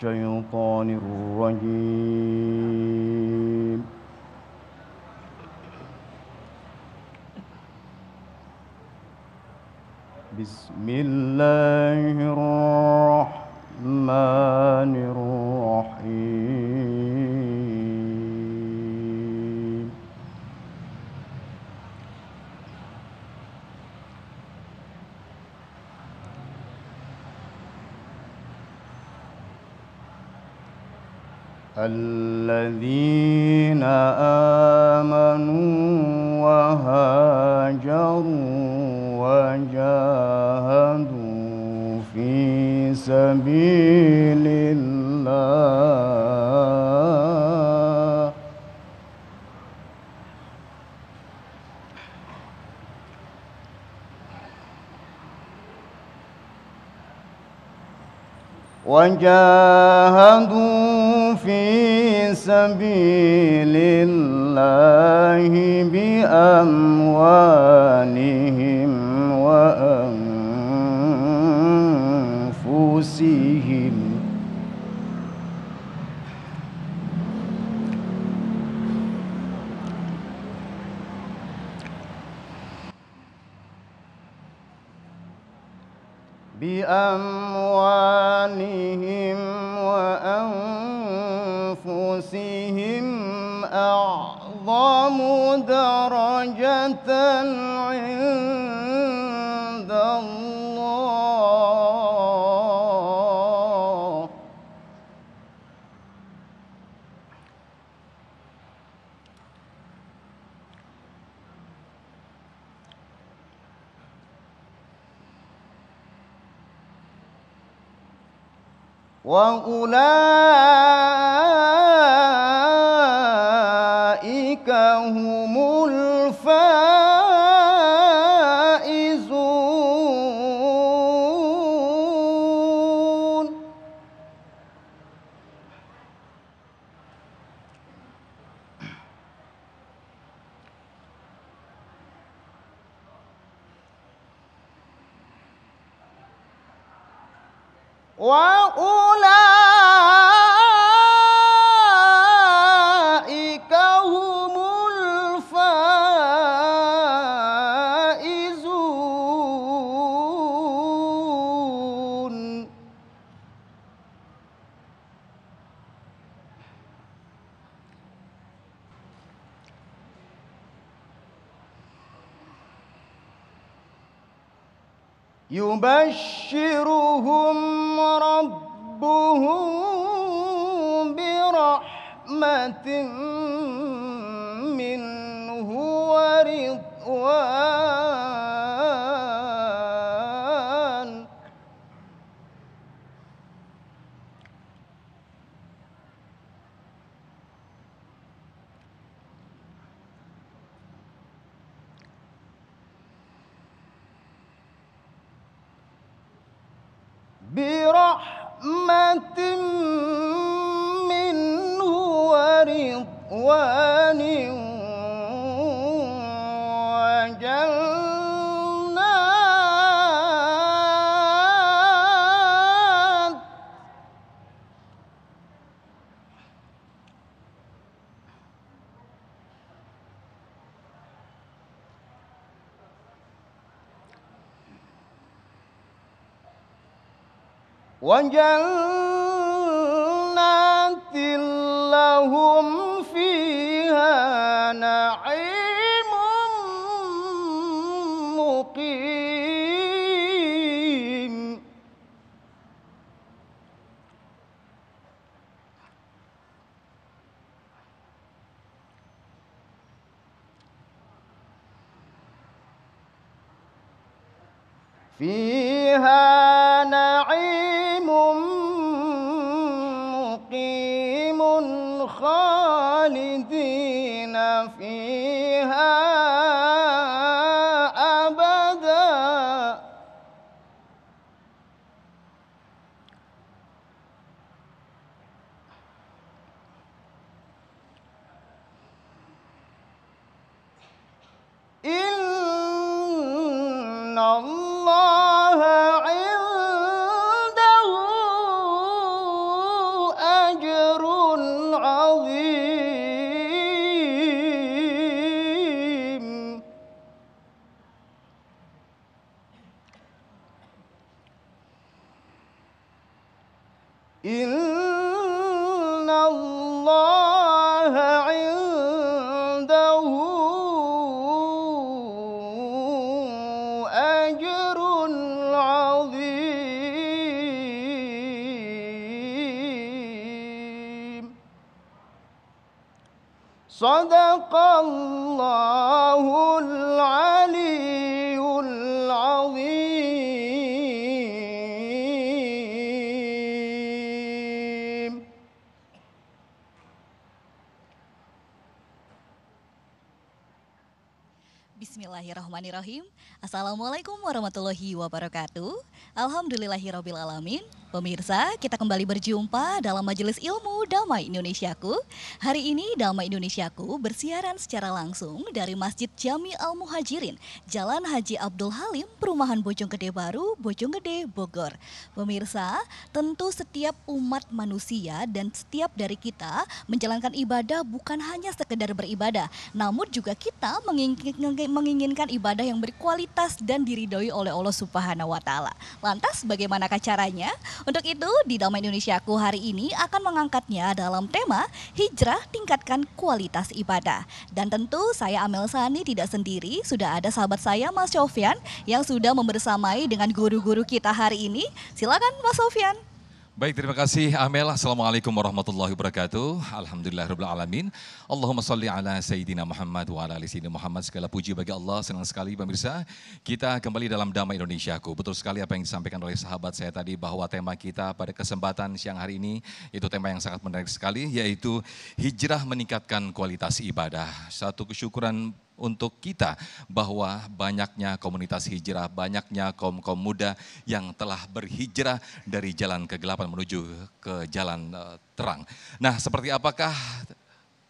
الشيطان الرجيم بسم الله الرحمن الذين آمنوا وهاجروا وجاهدوا في سبيل الله وجاهدوا سبيل الله بأموالهم وأنفسهم بأموالهم درجة عند الله وأولئك 哇哦啦！يبشرهم ربهم برحمة برحمة منه ورضوان وجنات لهم فيها نعيم مقيم فيها الله عنده أجر عظيم إن الله الله Bismillahirrahmanirrahim. Assalamualaikum warahmatullahi wabarakatuh. Alhamdulillahirabbil alamin. Pemirsa, kita kembali berjumpa dalam Majelis Ilmu Damai Indonesiaku. Hari ini Damai Indonesiaku bersiaran secara langsung dari Masjid Jami Al Muhajirin, Jalan Haji Abdul Halim, Perumahan Bojonggede Baru, Bojonggede, Bogor. Pemirsa, tentu setiap umat manusia dan setiap dari kita menjalankan ibadah bukan hanya sekedar beribadah, namun juga kita menginginkan menginginkan ibadah yang berkualitas dan diridhoi oleh Allah Subhanahu wa taala. Lantas bagaimanakah caranya? Untuk itu di Damai Indonesiaku hari ini akan mengangkatnya dalam tema Hijrah Tingkatkan Kualitas Ibadah. Dan tentu saya Amel Sani tidak sendiri, sudah ada sahabat saya Mas Sofian yang sudah membersamai dengan guru-guru kita hari ini. Silakan Mas Sofian. Baik, terima kasih Amel. Assalamualaikum warahmatullahi wabarakatuh. Alhamdulillah rabbil alamin. Allahumma salli ala sayyidina Muhammad wa ala ali Muhammad. Segala puji bagi Allah. Senang sekali pemirsa, kita kembali dalam Damai Indonesia. Aku. Betul sekali apa yang disampaikan oleh sahabat saya tadi bahwa tema kita pada kesempatan siang hari ini itu tema yang sangat menarik sekali yaitu hijrah meningkatkan kualitas ibadah. Satu kesyukuran untuk kita bahwa banyaknya komunitas hijrah, banyaknya kaum-kaum muda yang telah berhijrah dari jalan kegelapan menuju ke jalan eh, terang. Nah, seperti apakah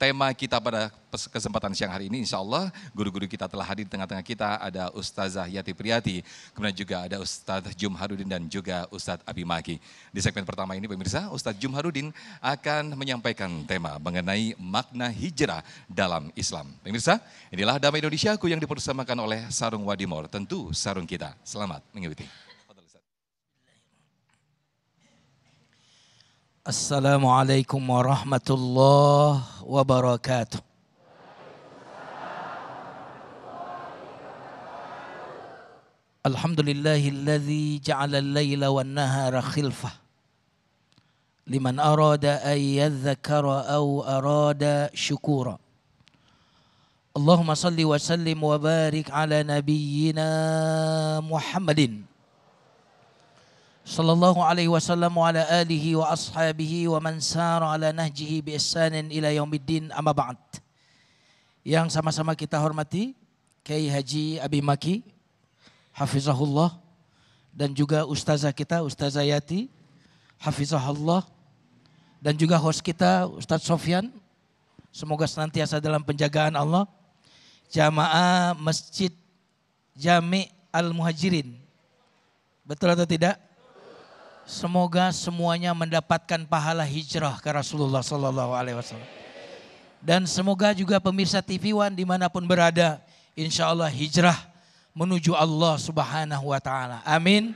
tema kita pada kesempatan siang hari ini insya Allah guru-guru kita telah hadir di tengah-tengah kita ada Ustazah Yati Priyati, kemudian juga ada Ustadz Jumharudin dan juga Ustaz Abimaki. Di segmen pertama ini pemirsa Ustadz Jumharudin akan menyampaikan tema mengenai makna hijrah dalam Islam. Pemirsa inilah Damai Indonesiaku yang dipersamakan oleh Sarung Wadimor, tentu sarung kita. Selamat mengikuti. السلام عليكم ورحمة الله وبركاته الحمد لله الذي جعل الليل والنهار خلفة لمن أراد أن يذكر أو أراد شكورا اللهم صل وسلم وبارك على نبينا محمد sallallahu alaihi wasallam wa ala alihi wa ashabihi wa man sara ala nahjihi bi ihsanin ila yaumiddin amma ba'd. Yang sama-sama kita hormati Kiai Haji Abi Maki hafizahullah dan juga ustazah kita Ustazah Yati hafizahullah dan juga host kita Ustaz Sofyan semoga senantiasa dalam penjagaan Allah jamaah Masjid Jami Al Muhajirin betul atau tidak Semoga semuanya mendapatkan pahala hijrah ke Rasulullah Sallallahu Alaihi Wasallam. Dan semoga juga pemirsa TV One dimanapun berada, insya Allah hijrah menuju Allah Subhanahu Wa Taala. Amin.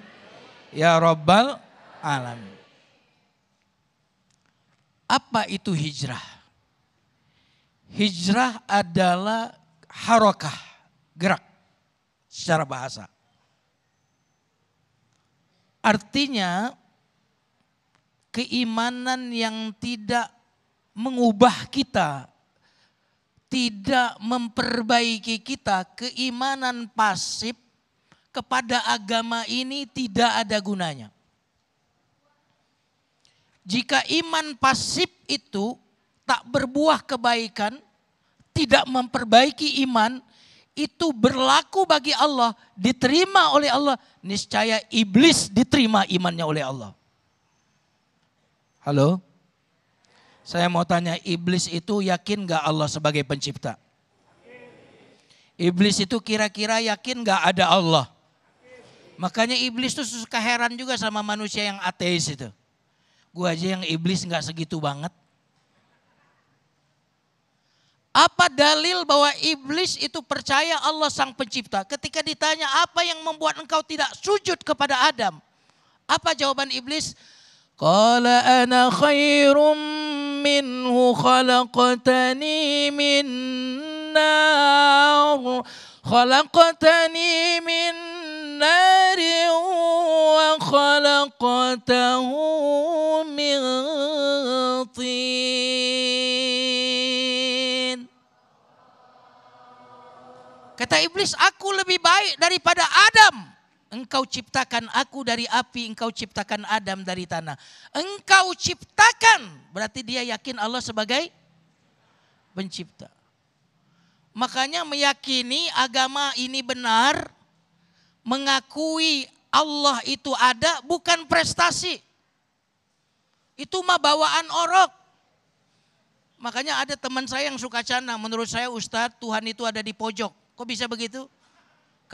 Ya Robbal Alamin. Apa itu hijrah? Hijrah adalah harokah, gerak secara bahasa. Artinya keimanan yang tidak mengubah kita, tidak memperbaiki kita, keimanan pasif kepada agama ini tidak ada gunanya. Jika iman pasif itu tak berbuah kebaikan, tidak memperbaiki iman, itu berlaku bagi Allah, diterima oleh Allah, niscaya iblis diterima imannya oleh Allah. Halo? Saya mau tanya, iblis itu yakin gak Allah sebagai pencipta? Iblis itu kira-kira yakin gak ada Allah? Makanya iblis itu suka heran juga sama manusia yang ateis itu. Gue aja yang iblis gak segitu banget. Apa dalil bahwa iblis itu percaya Allah sang pencipta? Ketika ditanya apa yang membuat engkau tidak sujud kepada Adam? Apa jawaban iblis? قال أنا خير منه خلقتني من نار خلقتني من نار وخلقته من طين Kata iblis, aku lebih baik daripada Adam. Engkau ciptakan aku dari api, engkau ciptakan Adam dari tanah. Engkau ciptakan, berarti dia yakin Allah sebagai pencipta. Makanya meyakini agama ini benar, mengakui Allah itu ada bukan prestasi. Itu mah bawaan orok. Makanya ada teman saya yang suka cana, menurut saya Ustadz Tuhan itu ada di pojok. Kok bisa begitu?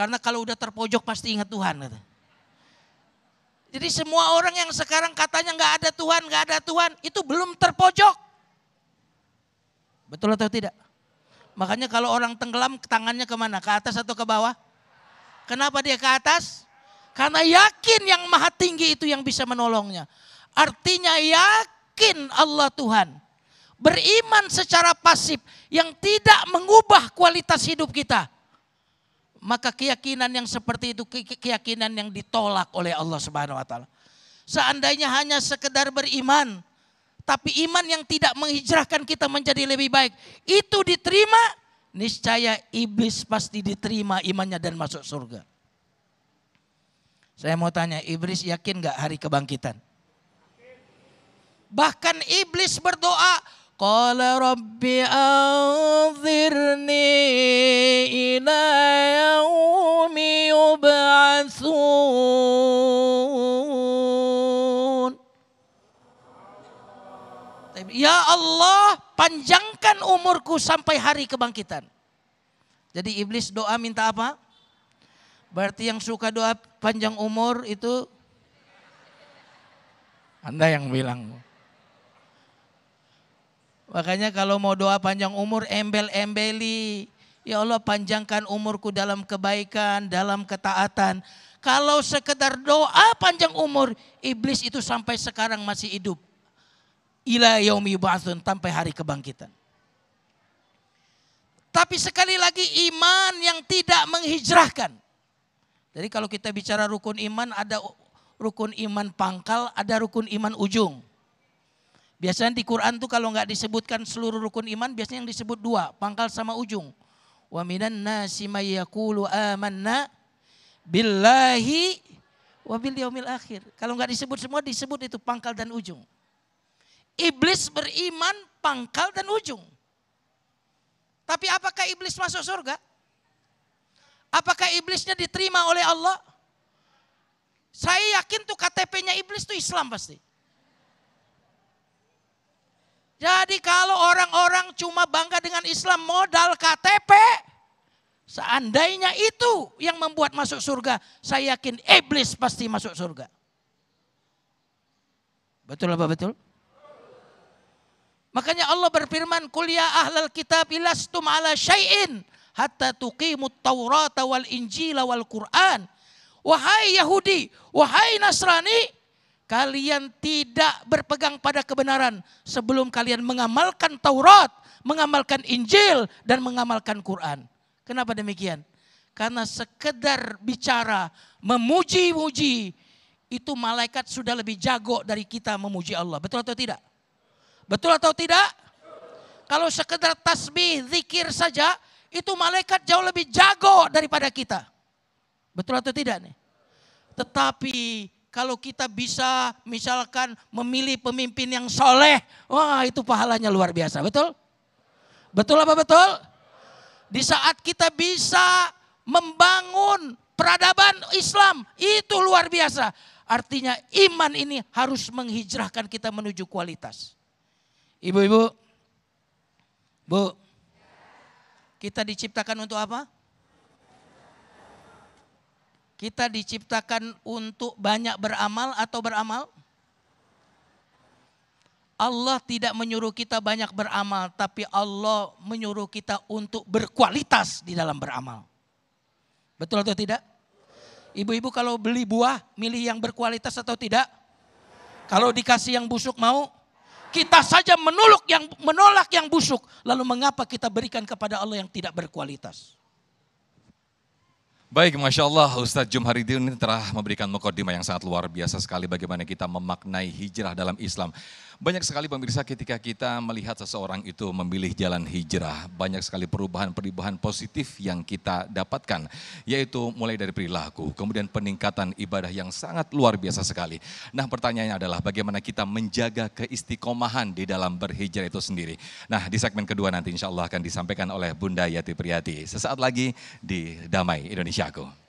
Karena kalau udah terpojok pasti ingat Tuhan. Kata. Jadi semua orang yang sekarang katanya nggak ada Tuhan, nggak ada Tuhan, itu belum terpojok. Betul atau tidak? Makanya kalau orang tenggelam tangannya kemana? Ke atas atau ke bawah? Kenapa dia ke atas? Karena yakin yang maha tinggi itu yang bisa menolongnya. Artinya yakin Allah Tuhan. Beriman secara pasif yang tidak mengubah kualitas hidup kita maka keyakinan yang seperti itu keyakinan yang ditolak oleh Allah Subhanahu wa taala. Seandainya hanya sekedar beriman, tapi iman yang tidak menghijrahkan kita menjadi lebih baik, itu diterima, niscaya iblis pasti diterima imannya dan masuk surga. Saya mau tanya, iblis yakin nggak hari kebangkitan? Bahkan iblis berdoa, قال رب أنظرني إلى يوم يبعثون Ya Allah panjangkan umurku sampai hari kebangkitan. Jadi iblis doa minta apa? Berarti yang suka doa panjang umur itu Anda yang bilang. Makanya kalau mau doa panjang umur embel-embeli. Ya Allah panjangkan umurku dalam kebaikan, dalam ketaatan. Kalau sekedar doa panjang umur, iblis itu sampai sekarang masih hidup. Ila yaumi ba'thun, sampai hari kebangkitan. Tapi sekali lagi iman yang tidak menghijrahkan. Jadi kalau kita bicara rukun iman, ada rukun iman pangkal, ada rukun iman ujung. Biasanya di Quran tuh kalau nggak disebutkan seluruh rukun iman, biasanya yang disebut dua, pangkal sama ujung. Wa minan nasi mayyakulu amanna billahi wa bil yaumil akhir. Kalau nggak disebut semua, disebut itu pangkal dan ujung. Iblis beriman pangkal dan ujung. Tapi apakah iblis masuk surga? Apakah iblisnya diterima oleh Allah? Saya yakin tuh KTP-nya iblis tuh Islam pasti. Jadi kalau orang-orang cuma bangga dengan Islam modal KTP, seandainya itu yang membuat masuk surga, saya yakin iblis pasti masuk surga. Betul apa betul? Makanya Allah berfirman, kuliah ya ahlal kitab ilastum ala syai'in hatta tuqimut Taurata wal Injila wal Qur'an." Wahai Yahudi, wahai Nasrani, Kalian tidak berpegang pada kebenaran sebelum kalian mengamalkan Taurat, mengamalkan Injil, dan mengamalkan Quran. Kenapa demikian? Karena sekedar bicara, memuji-muji, itu malaikat sudah lebih jago dari kita memuji Allah. Betul atau tidak? Betul atau tidak? Kalau sekedar tasbih, zikir saja, itu malaikat jauh lebih jago daripada kita. Betul atau tidak nih? Tetapi kalau kita bisa misalkan memilih pemimpin yang soleh, wah itu pahalanya luar biasa, betul? Betul apa betul? Di saat kita bisa membangun peradaban Islam, itu luar biasa. Artinya iman ini harus menghijrahkan kita menuju kualitas. Ibu-ibu, Bu, kita diciptakan untuk apa? Kita diciptakan untuk banyak beramal atau beramal? Allah tidak menyuruh kita banyak beramal, tapi Allah menyuruh kita untuk berkualitas di dalam beramal. Betul atau tidak? Ibu-ibu kalau beli buah, milih yang berkualitas atau tidak? Kalau dikasih yang busuk mau? Kita saja menolak yang busuk, lalu mengapa kita berikan kepada Allah yang tidak berkualitas? Baik, Masya Allah Ustadz Jumharidin telah memberikan mukaddimah yang sangat luar biasa sekali bagaimana kita memaknai hijrah dalam Islam. Banyak sekali pemirsa ketika kita melihat seseorang itu memilih jalan hijrah, banyak sekali perubahan-perubahan positif yang kita dapatkan, yaitu mulai dari perilaku, kemudian peningkatan ibadah yang sangat luar biasa sekali. Nah pertanyaannya adalah bagaimana kita menjaga keistiqomahan di dalam berhijrah itu sendiri. Nah di segmen kedua nanti insya Allah akan disampaikan oleh Bunda Yati Priyati. Sesaat lagi di Damai Indonesiaku.